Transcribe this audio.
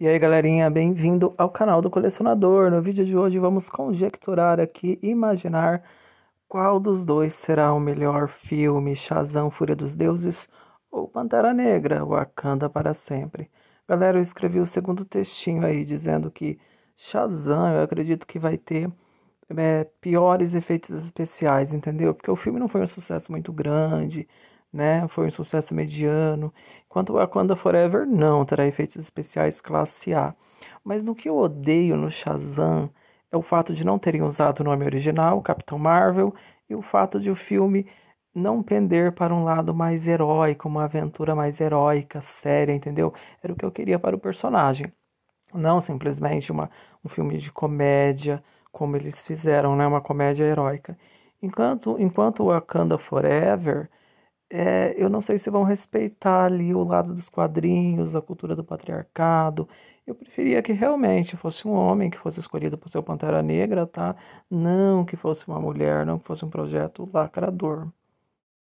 E aí galerinha, bem-vindo ao canal do Colecionador. No vídeo de hoje vamos conjecturar aqui, imaginar qual dos dois será o melhor filme, Shazam, Fúria dos Deuses ou Pantera Negra, Wakanda para sempre. Galera, eu escrevi o segundo textinho aí dizendo que Shazam, eu acredito que vai ter é, piores efeitos especiais, entendeu? Porque o filme não foi um sucesso muito grande, né? Foi um sucesso mediano. Enquanto Wakanda Forever não terá efeitos especiais classe A. Mas no que eu odeio no Shazam é o fato de não terem usado o nome original, Capitão Marvel, e o fato de o filme não pender para um lado mais heróico, uma aventura mais heróica, séria, entendeu? Era o que eu queria para o personagem. Não simplesmente uma, um filme de comédia, como eles fizeram, né? Uma comédia heróica. Enquanto, enquanto Wakanda Forever é, eu não sei se vão respeitar ali o lado dos quadrinhos, a cultura do patriarcado. Eu preferia que realmente fosse um homem que fosse escolhido para ser o Pantera Negra, tá? Não que fosse uma mulher, não que fosse um projeto lacrador.